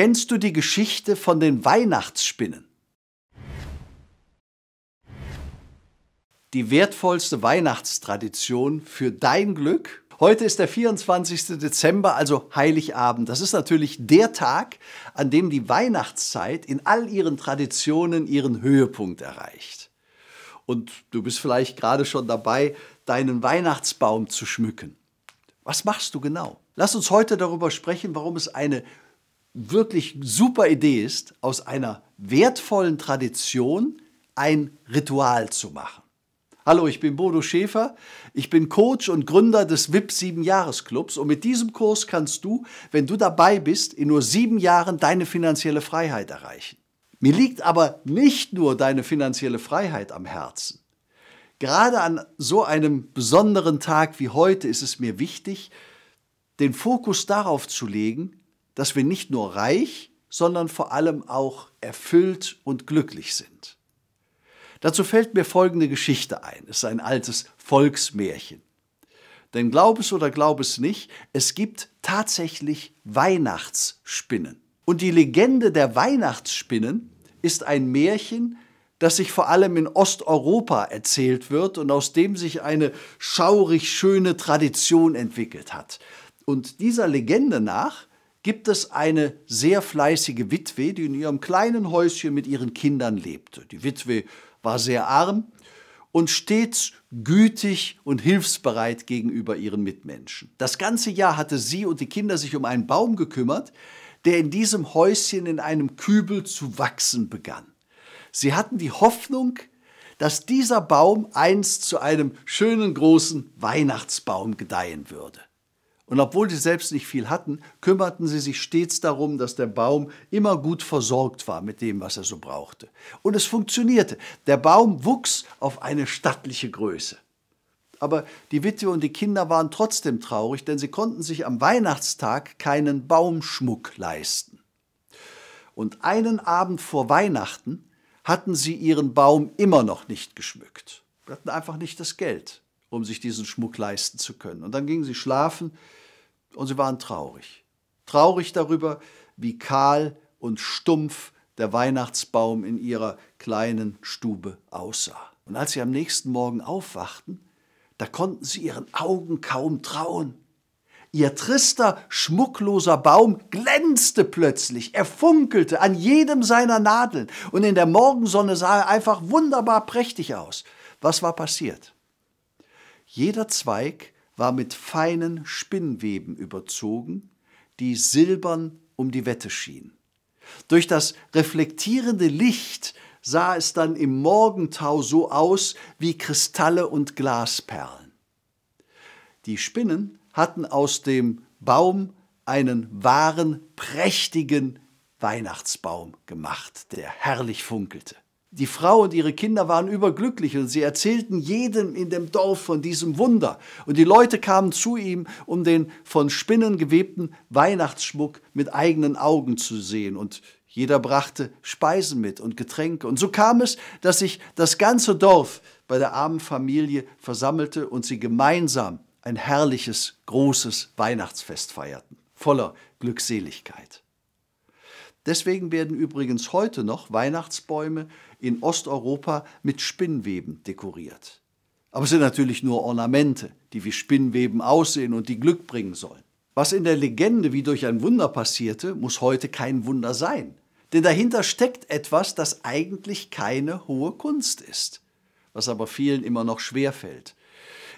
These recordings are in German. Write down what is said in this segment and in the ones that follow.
Kennst du die Geschichte von den Weihnachtsspinnen? Die wertvollste Weihnachtstradition für dein Glück? Heute ist der 24. Dezember, also Heiligabend. Das ist natürlich der Tag, an dem die Weihnachtszeit in all ihren Traditionen ihren Höhepunkt erreicht. Und du bist vielleicht gerade schon dabei, deinen Weihnachtsbaum zu schmücken. Was machst du genau? Lass uns heute darüber sprechen, warum es eine wirklich super Idee ist, aus einer wertvollen Tradition ein Ritual zu machen. Hallo, ich bin Bodo Schäfer. Ich bin Coach und Gründer des WIP 7 Jahres Clubs und mit diesem Kurs kannst du, wenn du dabei bist, in nur sieben Jahren deine finanzielle Freiheit erreichen. Mir liegt aber nicht nur deine finanzielle Freiheit am Herzen. Gerade an so einem besonderen Tag wie heute ist es mir wichtig, den Fokus darauf zu legen, dass wir nicht nur reich, sondern vor allem auch erfüllt und glücklich sind. Dazu fällt mir folgende Geschichte ein. Es ist ein altes Volksmärchen. Denn glaub es oder glaub es nicht, es gibt tatsächlich Weihnachtsspinnen. Und die Legende der Weihnachtsspinnen ist ein Märchen, das sich vor allem in Osteuropa erzählt wird und aus dem sich eine schaurig schöne Tradition entwickelt hat. Und dieser Legende nach gibt es eine sehr fleißige Witwe, die in ihrem kleinen Häuschen mit ihren Kindern lebte. Die Witwe war sehr arm und stets gütig und hilfsbereit gegenüber ihren Mitmenschen. Das ganze Jahr hatte sie und die Kinder sich um einen Baum gekümmert, der in diesem Häuschen in einem Kübel zu wachsen begann. Sie hatten die Hoffnung, dass dieser Baum einst zu einem schönen großen Weihnachtsbaum gedeihen würde. Und obwohl sie selbst nicht viel hatten, kümmerten sie sich stets darum, dass der Baum immer gut versorgt war mit dem, was er so brauchte. Und es funktionierte. Der Baum wuchs auf eine stattliche Größe. Aber die Witwe und die Kinder waren trotzdem traurig, denn sie konnten sich am Weihnachtstag keinen Baumschmuck leisten. Und einen Abend vor Weihnachten hatten sie ihren Baum immer noch nicht geschmückt. Wir hatten einfach nicht das Geld um sich diesen Schmuck leisten zu können. Und dann gingen sie schlafen und sie waren traurig. Traurig darüber, wie kahl und stumpf der Weihnachtsbaum in ihrer kleinen Stube aussah. Und als sie am nächsten Morgen aufwachten, da konnten sie ihren Augen kaum trauen. Ihr trister, schmuckloser Baum glänzte plötzlich, er funkelte an jedem seiner Nadeln und in der Morgensonne sah er einfach wunderbar prächtig aus. Was war passiert? Jeder Zweig war mit feinen Spinnweben überzogen, die silbern um die Wette schienen. Durch das reflektierende Licht sah es dann im Morgentau so aus wie Kristalle und Glasperlen. Die Spinnen hatten aus dem Baum einen wahren, prächtigen Weihnachtsbaum gemacht, der herrlich funkelte. Die Frau und ihre Kinder waren überglücklich und sie erzählten jedem in dem Dorf von diesem Wunder. Und die Leute kamen zu ihm, um den von Spinnen gewebten Weihnachtsschmuck mit eigenen Augen zu sehen. Und jeder brachte Speisen mit und Getränke. Und so kam es, dass sich das ganze Dorf bei der armen Familie versammelte und sie gemeinsam ein herrliches, großes Weihnachtsfest feierten, voller Glückseligkeit. Deswegen werden übrigens heute noch Weihnachtsbäume in Osteuropa mit Spinnweben dekoriert. Aber es sind natürlich nur Ornamente, die wie Spinnweben aussehen und die Glück bringen sollen. Was in der Legende wie durch ein Wunder passierte, muss heute kein Wunder sein. Denn dahinter steckt etwas, das eigentlich keine hohe Kunst ist, was aber vielen immer noch schwerfällt.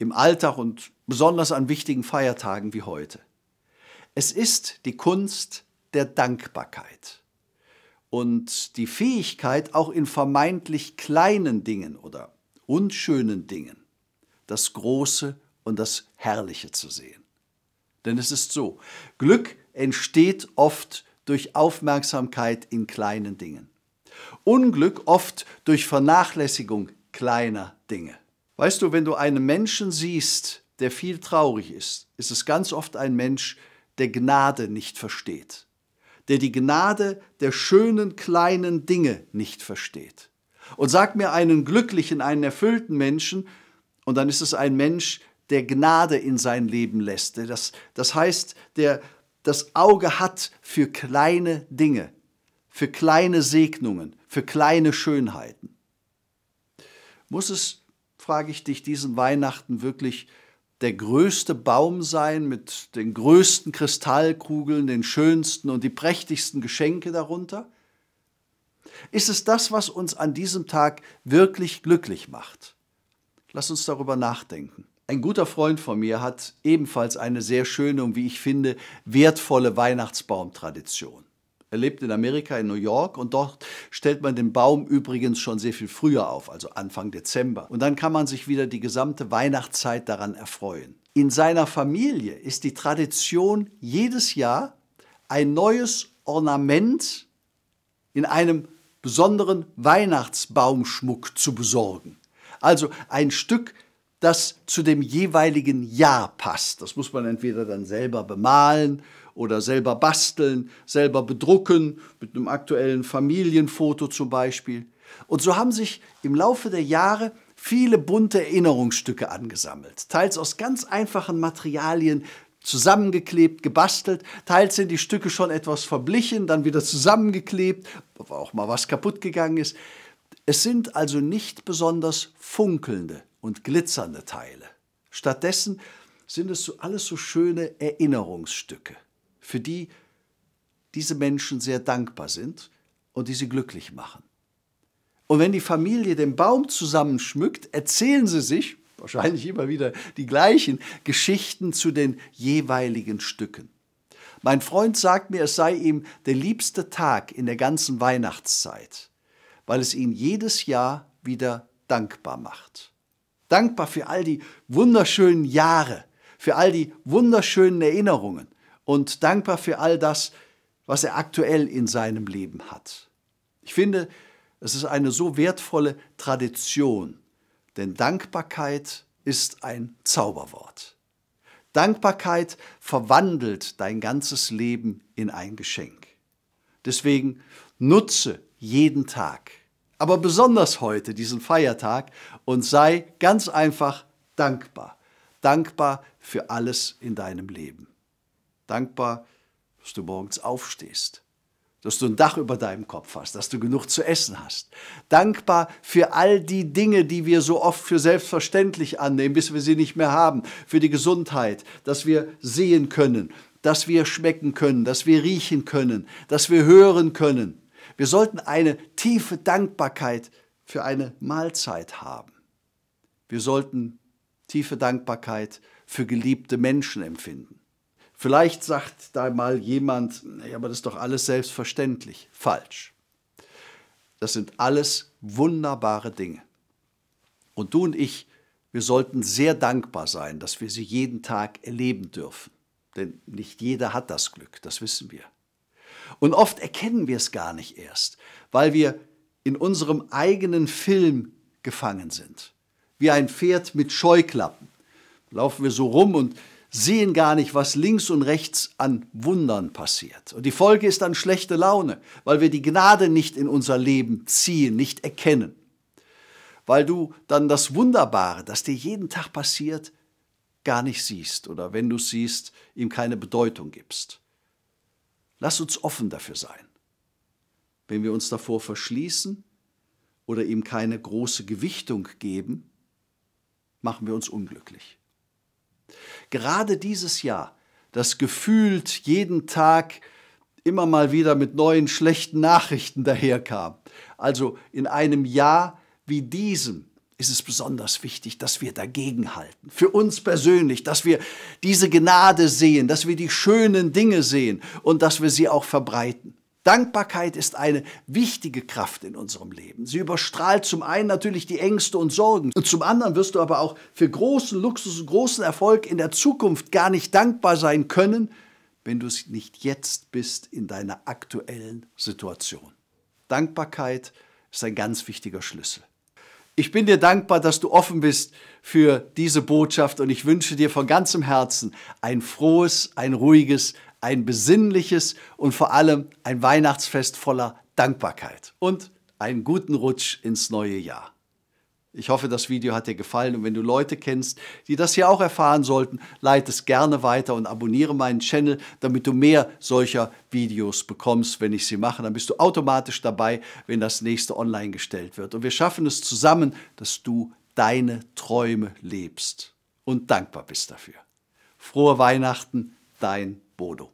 Im Alltag und besonders an wichtigen Feiertagen wie heute. Es ist die Kunst, der Dankbarkeit und die Fähigkeit, auch in vermeintlich kleinen Dingen oder unschönen Dingen das Große und das Herrliche zu sehen. Denn es ist so, Glück entsteht oft durch Aufmerksamkeit in kleinen Dingen. Unglück oft durch Vernachlässigung kleiner Dinge. Weißt du, wenn du einen Menschen siehst, der viel traurig ist, ist es ganz oft ein Mensch, der Gnade nicht versteht der die Gnade der schönen kleinen Dinge nicht versteht. Und sag mir einen glücklichen, einen erfüllten Menschen, und dann ist es ein Mensch, der Gnade in sein Leben lässt. Das, das heißt, der das Auge hat für kleine Dinge, für kleine Segnungen, für kleine Schönheiten. Muss es, frage ich dich, diesen Weihnachten wirklich der größte Baum sein mit den größten Kristallkugeln, den schönsten und die prächtigsten Geschenke darunter? Ist es das, was uns an diesem Tag wirklich glücklich macht? Lass uns darüber nachdenken. Ein guter Freund von mir hat ebenfalls eine sehr schöne und wie ich finde wertvolle Weihnachtsbaumtradition. Er lebt in Amerika, in New York und dort stellt man den Baum übrigens schon sehr viel früher auf, also Anfang Dezember. Und dann kann man sich wieder die gesamte Weihnachtszeit daran erfreuen. In seiner Familie ist die Tradition jedes Jahr ein neues Ornament in einem besonderen Weihnachtsbaumschmuck zu besorgen. Also ein Stück das zu dem jeweiligen Jahr passt. Das muss man entweder dann selber bemalen oder selber basteln, selber bedrucken, mit einem aktuellen Familienfoto zum Beispiel. Und so haben sich im Laufe der Jahre viele bunte Erinnerungsstücke angesammelt, teils aus ganz einfachen Materialien, zusammengeklebt, gebastelt, teils sind die Stücke schon etwas verblichen, dann wieder zusammengeklebt, aber auch mal was kaputt gegangen ist. Es sind also nicht besonders funkelnde und glitzernde Teile. Stattdessen sind es so alles so schöne Erinnerungsstücke für die diese Menschen sehr dankbar sind und die sie glücklich machen. Und wenn die Familie den Baum zusammenschmückt, erzählen sie sich, wahrscheinlich immer wieder die gleichen, Geschichten zu den jeweiligen Stücken. Mein Freund sagt mir, es sei ihm der liebste Tag in der ganzen Weihnachtszeit, weil es ihn jedes Jahr wieder dankbar macht. Dankbar für all die wunderschönen Jahre, für all die wunderschönen Erinnerungen, und dankbar für all das, was er aktuell in seinem Leben hat. Ich finde, es ist eine so wertvolle Tradition, denn Dankbarkeit ist ein Zauberwort. Dankbarkeit verwandelt dein ganzes Leben in ein Geschenk. Deswegen nutze jeden Tag, aber besonders heute, diesen Feiertag, und sei ganz einfach dankbar. Dankbar für alles in deinem Leben dankbar, dass du morgens aufstehst, dass du ein Dach über deinem Kopf hast, dass du genug zu essen hast. Dankbar für all die Dinge, die wir so oft für selbstverständlich annehmen, bis wir sie nicht mehr haben. Für die Gesundheit, dass wir sehen können, dass wir schmecken können, dass wir riechen können, dass wir hören können. Wir sollten eine tiefe Dankbarkeit für eine Mahlzeit haben. Wir sollten tiefe Dankbarkeit für geliebte Menschen empfinden. Vielleicht sagt da mal jemand, naja, aber das ist doch alles selbstverständlich. Falsch. Das sind alles wunderbare Dinge. Und du und ich, wir sollten sehr dankbar sein, dass wir sie jeden Tag erleben dürfen. Denn nicht jeder hat das Glück, das wissen wir. Und oft erkennen wir es gar nicht erst, weil wir in unserem eigenen Film gefangen sind. Wie ein Pferd mit Scheuklappen laufen wir so rum und sehen gar nicht, was links und rechts an Wundern passiert. Und die Folge ist dann schlechte Laune, weil wir die Gnade nicht in unser Leben ziehen, nicht erkennen. Weil du dann das Wunderbare, das dir jeden Tag passiert, gar nicht siehst oder wenn du es siehst, ihm keine Bedeutung gibst. Lass uns offen dafür sein. Wenn wir uns davor verschließen oder ihm keine große Gewichtung geben, machen wir uns unglücklich. Gerade dieses Jahr, das gefühlt jeden Tag immer mal wieder mit neuen schlechten Nachrichten daherkam. Also in einem Jahr wie diesem ist es besonders wichtig, dass wir dagegenhalten. Für uns persönlich, dass wir diese Gnade sehen, dass wir die schönen Dinge sehen und dass wir sie auch verbreiten. Dankbarkeit ist eine wichtige Kraft in unserem Leben. Sie überstrahlt zum einen natürlich die Ängste und Sorgen und zum anderen wirst du aber auch für großen Luxus und großen Erfolg in der Zukunft gar nicht dankbar sein können, wenn du es nicht jetzt bist in deiner aktuellen Situation. Dankbarkeit ist ein ganz wichtiger Schlüssel. Ich bin dir dankbar, dass du offen bist für diese Botschaft und ich wünsche dir von ganzem Herzen ein frohes, ein ruhiges, ein besinnliches und vor allem ein Weihnachtsfest voller Dankbarkeit und einen guten Rutsch ins neue Jahr. Ich hoffe, das Video hat dir gefallen und wenn du Leute kennst, die das hier auch erfahren sollten, leite es gerne weiter und abonniere meinen Channel, damit du mehr solcher Videos bekommst, wenn ich sie mache. Dann bist du automatisch dabei, wenn das nächste online gestellt wird. Und wir schaffen es zusammen, dass du deine Träume lebst und dankbar bist dafür. Frohe Weihnachten, dein ボー